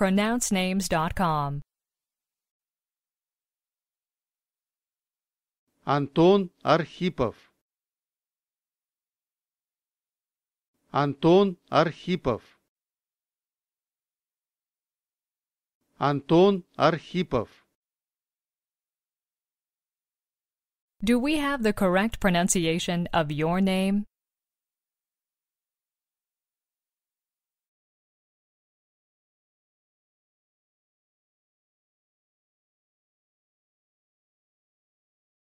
pronouncenames.com. Антон Архипов Антон Архипов Антон Архипов Do we have the correct pronunciation of your name?